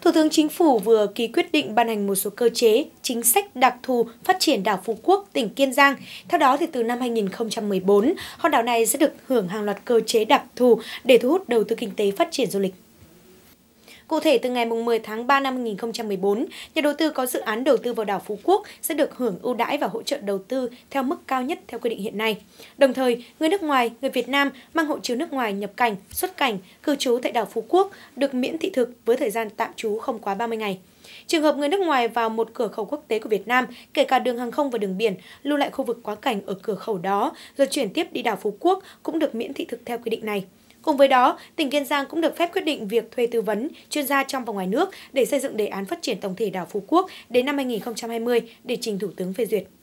Thủ tướng Chính phủ vừa ký quyết định ban hành một số cơ chế, chính sách đặc thù phát triển đảo Phú Quốc, tỉnh Kiên Giang. Theo đó, thì từ năm 2014, hòn đảo này sẽ được hưởng hàng loạt cơ chế đặc thù để thu hút đầu tư kinh tế phát triển du lịch. Cụ thể, từ ngày 10 tháng 3 năm 2014, nhà đầu tư có dự án đầu tư vào đảo Phú Quốc sẽ được hưởng ưu đãi và hỗ trợ đầu tư theo mức cao nhất theo quy định hiện nay. Đồng thời, người nước ngoài, người Việt Nam mang hộ chiếu nước ngoài nhập cảnh, xuất cảnh, cư trú tại đảo Phú Quốc được miễn thị thực với thời gian tạm trú không quá 30 ngày. Trường hợp người nước ngoài vào một cửa khẩu quốc tế của Việt Nam, kể cả đường hàng không và đường biển, lưu lại khu vực quá cảnh ở cửa khẩu đó rồi chuyển tiếp đi đảo Phú Quốc cũng được miễn thị thực theo quy định này. Cùng với đó, tỉnh Kiên Giang cũng được phép quyết định việc thuê tư vấn, chuyên gia trong và ngoài nước để xây dựng đề án phát triển tổng thể đảo Phú Quốc đến năm 2020 để trình Thủ tướng phê duyệt.